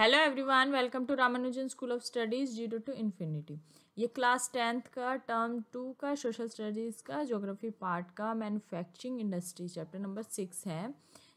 hello everyone welcome to Ramanujan school of studies zero to infinity ये class tenth का term two का social studies का geography part का manufacturing industry chapter number six है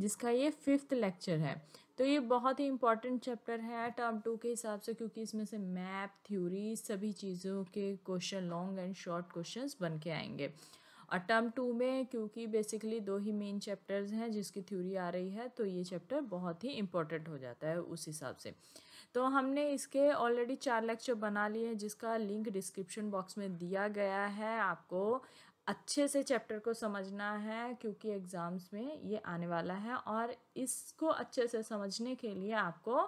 जिसका ये फिफ्थ लेक्चर है तो ये बहुत ही इंपॉर्टेंट चैप्टर है टर्म टू के हिसाब से क्योंकि इसमें से मैप थ्योरी सभी चीज़ों के question long and short question बन के आएंगे और टर्म टू में क्योंकि बेसिकली दो ही मेन चैप्टर्स हैं जिसकी थ्योरी आ रही है तो ये चैप्टर बहुत ही इम्पोर्टेंट हो जाता है उस हिसाब से तो हमने इसके ऑलरेडी चार लेक्चर बना लिए हैं जिसका लिंक डिस्क्रिप्शन बॉक्स में दिया गया है आपको अच्छे से चैप्टर को समझना है क्योंकि एग्ज़ाम्स में ये आने वाला है और इसको अच्छे से समझने के लिए आपको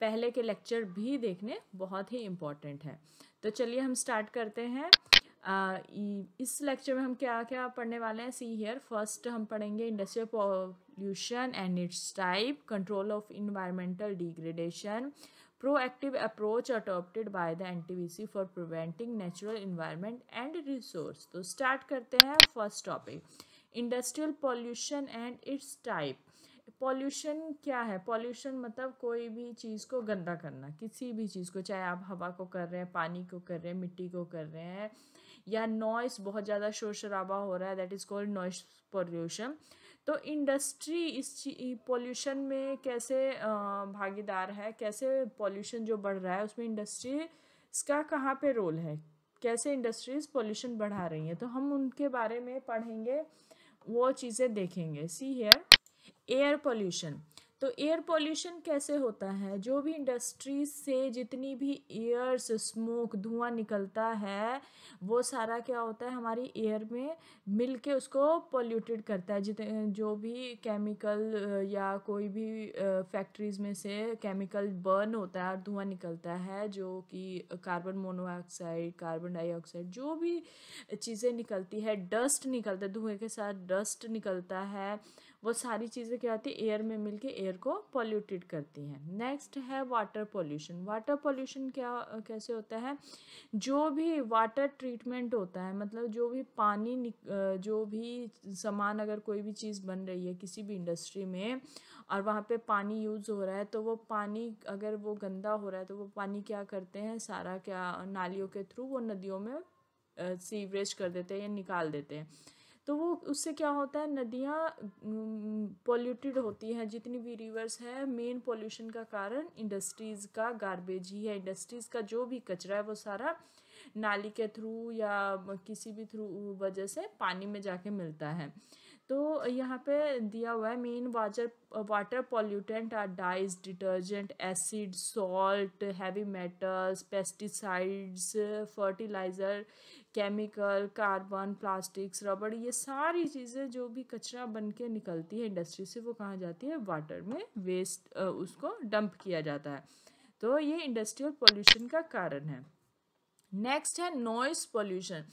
पहले के लेक्चर भी देखने बहुत ही इम्पॉर्टेंट है तो चलिए हम स्टार्ट करते हैं इस लेक्चर में हम क्या क्या पढ़ने वाले हैं सी हियर फर्स्ट हम पढ़ेंगे industrial pollution and its type control of environmental degradation proactive approach adopted by the N for preventing natural environment and resource तो स्टार्ट करते हैं first topic industrial pollution and its type pollution क्या है pollution मतलब कोई भी चीज़ को गंदा करना किसी भी चीज़ को चाहे आप हवा को कर रहे हैं पानी को कर रहे हैं मिट्टी को कर रहे हैं या नॉइस बहुत ज़्यादा शोर शराबा हो रहा है that is called noise pollution तो इंडस्ट्री इस पॉल्यूशन में कैसे भागीदार है कैसे पॉल्यूशन जो बढ़ रहा है उसमें इंडस्ट्री इसका कहाँ पे रोल है कैसे इंडस्ट्रीज़ पॉल्यूशन बढ़ा रही हैं तो हम उनके बारे में पढ़ेंगे वो चीज़ें देखेंगे सी हेयर एयर पॉल्यूशन तो एयर पॉल्यूशन कैसे होता है जो भी इंडस्ट्रीज से जितनी भी एयर्स स्मोक धुआं निकलता है वो सारा क्या होता है हमारी एयर में मिल के उसको पॉल्यूटेड करता है जित जो भी केमिकल या कोई भी फैक्ट्रीज़ में से केमिकल बर्न होता है और धुआं निकलता है जो कि कार्बन मोनोऑक्साइड कार्बन डाइऑक्साइड जो भी चीज़ें निकलती है डस्ट निकलता है धुएँ के साथ डस्ट निकलता है वो सारी चीज़ें क्या होती है एयर में मिलके एयर को पॉल्यूटेड करती हैं नेक्स्ट है वाटर पॉल्यूशन वाटर पॉल्यूशन क्या कैसे होता है जो भी वाटर ट्रीटमेंट होता है मतलब जो भी पानी जो भी सामान अगर कोई भी चीज़ बन रही है किसी भी इंडस्ट्री में और वहाँ पे पानी यूज़ हो रहा है तो वो पानी अगर वो गंदा हो रहा है तो वो पानी क्या करते हैं सारा क्या नालियों के थ्रू वो नदियों में सीवरेज कर देते हैं या निकाल देते हैं तो वो उससे क्या होता है नदियाँ पोल्यूटेड होती हैं जितनी भी रिवर्स है मेन पोल्यूशन का कारण इंडस्ट्रीज़ का गार्बेज ही है इंडस्ट्रीज़ का जो भी कचरा है वो सारा नाली के थ्रू या किसी भी थ्रू वजह से पानी में जाके मिलता है तो यहाँ पे दिया हुआ है main water water pollutant are dyes detergent acid salt heavy metals pesticides fertiliser chemical carbon plastics रबड़ ये सारी चीज़ें जो भी कचरा बन के निकलती है इंडस्ट्री से वो कहाँ जाती है वाटर में वेस्ट उसको डंप किया जाता है तो ये इंडस्ट्रियल पोल्यूशन का कारण है नेक्स्ट है नॉइस पोल्यूशन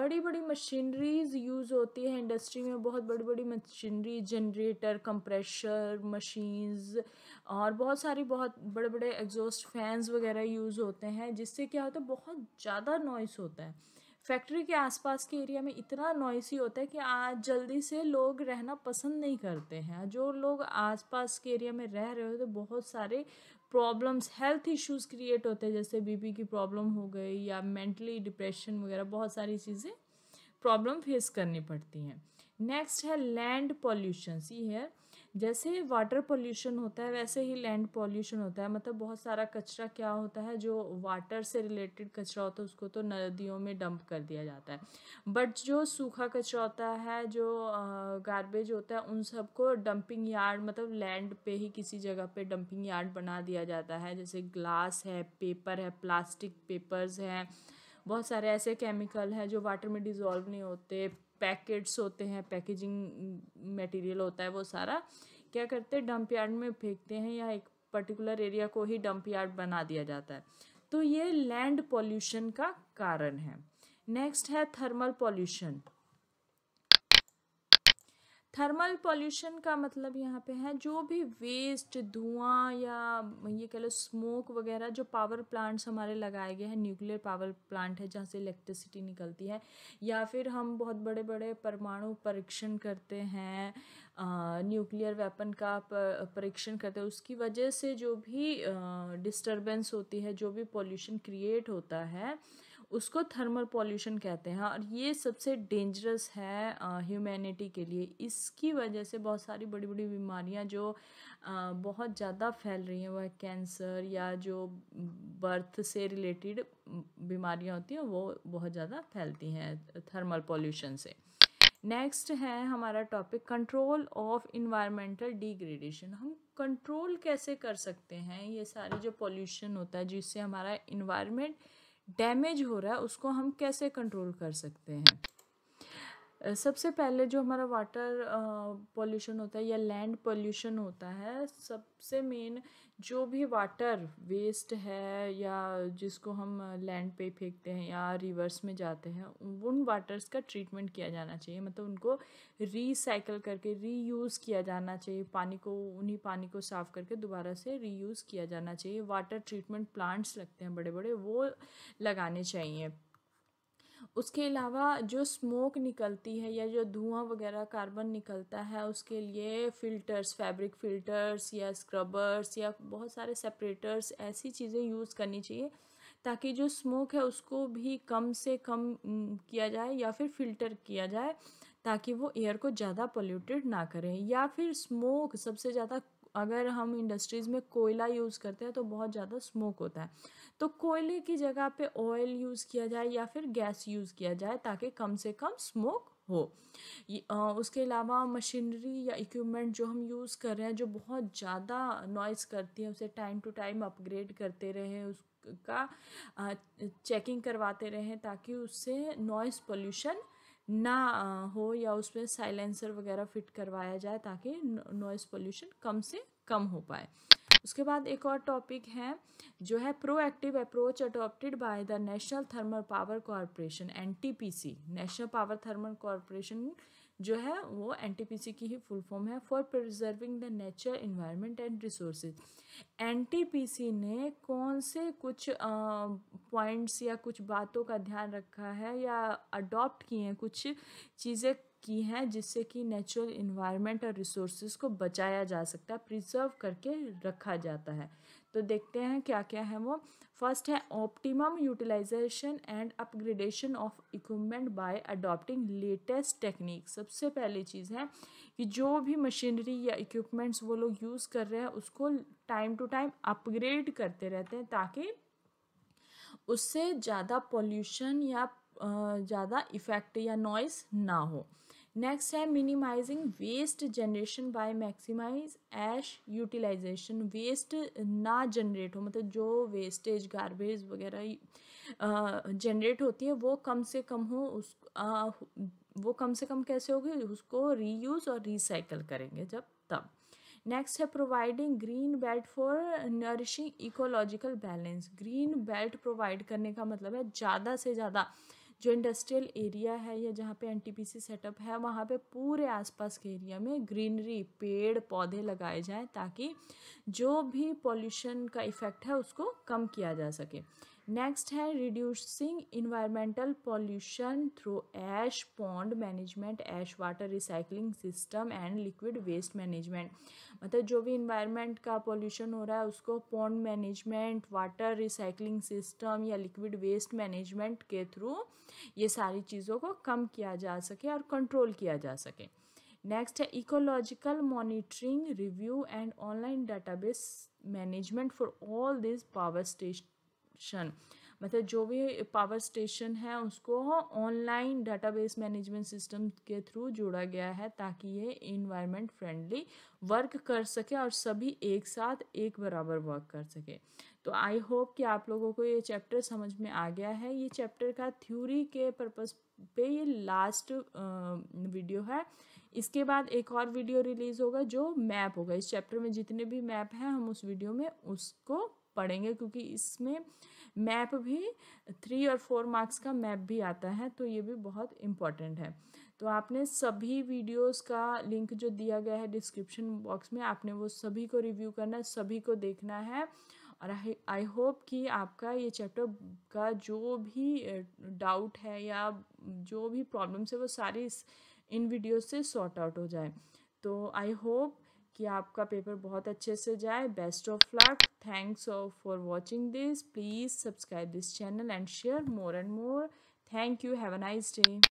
बड़ी बड़ी मशीनरीज यूज़ होती है इंडस्ट्री में बहुत बड़ी बड़ी मशीनरी जनरेटर कंप्रेशर मशीन्स और बहुत सारी बहुत बड़े बड़े एग्जॉस्ट फैंस वगैरह यूज़ होते हैं जिससे क्या होता है बहुत ज़्यादा नॉइस होता है फैक्ट्री के आसपास के एरिया में इतना नॉइसी होता है कि आज जल्दी से लोग रहना पसंद नहीं करते हैं जो लोग आसपास के एरिया में रह रहे हो तो बहुत सारे प्रॉब्लम्स हेल्थ इश्यूज क्रिएट होते हैं जैसे बीपी की प्रॉब्लम हो गई या मेंटली डिप्रेशन वगैरह बहुत सारी चीज़ें प्रॉब्लम फेस करनी पड़ती हैं नेक्स्ट है लैंड पॉल्यूशन सी है जैसे वाटर पोल्यूशन होता है वैसे ही लैंड पोल्यूशन होता है मतलब बहुत सारा कचरा क्या होता है जो वाटर से रिलेटेड कचरा होता है उसको तो नदियों में डंप कर दिया जाता है बट जो सूखा कचरा होता है जो गारबेज होता है उन सबको डंपिंग यार्ड मतलब लैंड पे ही किसी जगह पे डंपिंग यार्ड बना दिया जाता है जैसे ग्लास है पेपर है प्लास्टिक पेपर्स हैं बहुत सारे ऐसे केमिकल हैं जो वाटर में डिज़ोल्व नहीं होते पैकेट्स होते हैं पैकेजिंग मटेरियल होता है वो सारा क्या करते हैं डंप यार्ड में फेंकते हैं या एक पर्टिकुलर एरिया को ही डंप यार्ड बना दिया जाता है तो ये लैंड पॉल्यूशन का कारण है नेक्स्ट है थर्मल पॉल्यूशन थर्मल पॉल्यूशन का मतलब यहाँ पे है जो भी वेस्ट धुआं या ये कह लो स्मोक वगैरह जो पावर प्लांट्स हमारे लगाए गए हैं न्यूक्लियर पावर प्लांट है जहाँ से इलेक्ट्रिसिटी निकलती है या फिर हम बहुत बड़े बड़े परमाणु परीक्षण करते हैं न्यूक्लियर वेपन का परीक्षण करते हैं उसकी वजह से जो भी डिस्टर्बेंस होती है जो भी पॉल्यूशन क्रिएट होता है उसको थर्मल पॉल्यूशन कहते हैं और ये सबसे डेंजरस है ह्यूमैनिटी के लिए इसकी वजह से बहुत सारी बड़ी बड़ी बीमारियां जो आ, बहुत ज़्यादा फैल रही हैं वह कैंसर या जो बर्थ से रिलेटेड बीमारियां होती हैं वो बहुत ज़्यादा फैलती हैं थर्मल पॉल्यूशन से नेक्स्ट है हमारा topic control of environmental degradation हम कंट्रोल कैसे कर सकते हैं ये सारे जो पॉल्यूशन होता है जिससे हमारा इन्वायरमेंट डैमेज हो रहा है उसको हम कैसे कंट्रोल कर सकते हैं सबसे पहले जो हमारा वाटर पोल्यूशन होता है या लैंड पोल्यूशन होता है सबसे मेन जो भी वाटर वेस्ट है या जिसको हम लैंड पे फेंकते हैं या रिवर्स में जाते हैं उन वाटर्स का ट्रीटमेंट किया जाना चाहिए मतलब उनको रीसाइकल करके रीयूज़ किया जाना चाहिए पानी को उन्हीं पानी को साफ़ करके दोबारा से रीयूज़ किया जाना चाहिए वाटर ट्रीटमेंट प्लांट्स लगते हैं बड़े बड़े वो लगाने चाहिए उसके अलावा जो स्मोक निकलती है या जो धुआं वगैरह कार्बन निकलता है उसके लिए फ़िल्टर्स फैब्रिक फ़िल्टर्स या स्क्रबर्स या बहुत सारे सेपरेटर्स ऐसी चीज़ें यूज़ करनी चाहिए ताकि जो स्मोक है उसको भी कम से कम किया जाए या फिर फिल्टर किया जाए ताकि वो एयर को ज़्यादा पोल्यूटेड ना करें या फिर स्मोक सबसे ज़्यादा अगर हम इंडस्ट्रीज़ में कोयला यूज़ करते हैं तो बहुत ज़्यादा स्मोक होता है तो कोयले की जगह पे ऑयल यूज़ किया जाए या फिर गैस यूज़ किया जाए ताकि कम से कम स्मोक हो उसके अलावा मशीनरी या इक्विपमेंट जो हम यूज़ कर रहे हैं जो बहुत ज़्यादा नॉइज़ करती है उसे टाइम टू टाइम अपग्रेड करते रहें उसका चेकिंग करवाते रहें ताकि उससे नॉइज़ पोल्यूशन ना हो या उसमें साइलेंसर वगैरह फिट करवाया जाए ताकि नॉइज़ पोल्यूशन कम से कम हो पाए उसके बाद एक और टॉपिक है जो है proactive approach adopted by the national thermal power corporation N national power thermal corporation जो है वो एन की ही फुल फॉर्म है for preserving the nature environment and resources N ने कौन से कुछ पॉइंट्स या कुछ बातों का ध्यान रखा है या अडॉप्ट किए हैं कुछ चीज़ें की हैं जिससे कि नेचुरल इन्वायरमेंट और रिसोर्सेज को बचाया जा सकता है प्रिजर्व करके रखा जाता है तो देखते हैं क्या क्या है वो फर्स्ट है optimum utilisation and upgradation of equipment by adopting latest technique सबसे पहली चीज़ है कि जो भी मशीनरी या इक्विपमेंट्स वो लोग यूज़ कर रहे हैं उसको टाइम टू टाइम अपग्रेड करते रहते हैं ताकि उससे ज़्यादा पॉल्यूशन या ज़्यादा इफ़ेक्ट या नॉइस ना हो नेक्स्ट है minimising waste generation by maximise ash utilisation waste ना जनरेट हो मतलब जो वेस्टेज गार्बेज वगैरह जनरेट होती है वो कम से कम हो उस आ, वो कम से कम कैसे होगी उसको रीयूज़ और रिसाइकल करेंगे जब तब नेक्स्ट है providing green belt for nourishing ecological balance green belt provide करने का मतलब है ज़्यादा से ज़्यादा जो इंडस्ट्रियल एरिया है या जहाँ पे एनटीपीसी सेटअप है वहाँ पे पूरे आसपास के एरिया में ग्रीनरी पेड़ पौधे लगाए जाएँ ताकि जो भी पॉल्यूशन का इफ़ेक्ट है उसको कम किया जा सके नेक्स्ट है reducing environmental pollution through ash pond management ash water recycling system and liquid waste management मतलब जो भी इन्वायरमेंट का पोल्यूशन हो रहा है उसको pond management water recycling system या लिक्विड वेस्ट मैनेजमेंट के थ्रू ये सारी चीज़ों को कम किया जा सके और कंट्रोल किया जा सके नेक्स्ट है ecological monitoring review and online database management for all this power station मतलब जो भी पावर स्टेशन है उसको ऑनलाइन डाटाबेस मैनेजमेंट सिस्टम के थ्रू जोड़ा गया है ताकि ये इन्वायरमेंट फ्रेंडली वर्क कर सके और सभी एक साथ एक बराबर वर्क कर सके तो आई होप कि आप लोगों को ये चैप्टर समझ में आ गया है ये चैप्टर का थ्योरी के पर्पस पे ये लास्ट वीडियो है इसके बाद एक और वीडियो रिलीज़ होगा जो मैप होगा इस चैप्टर में जितने भी मैप हैं हम उस वीडियो में उसको पढ़ेंगे क्योंकि इसमें मैप भी थ्री और फोर मार्क्स का मैप भी आता है तो ये भी बहुत इम्पॉर्टेंट है तो आपने सभी वीडियोस का लिंक जो दिया गया है डिस्क्रिप्शन बॉक्स में आपने वो सभी को रिव्यू करना है सभी को देखना है और आई होप कि आपका ये चैप्टर का जो भी डाउट है या जो भी प्रॉब्लम्स है वो सारी इन वीडियो से सॉर्ट आउट हो जाए तो आई होप कि आपका पेपर बहुत अच्छे से जाए best of luck thanks for watching this please subscribe this channel and share more and more thank you have a nice day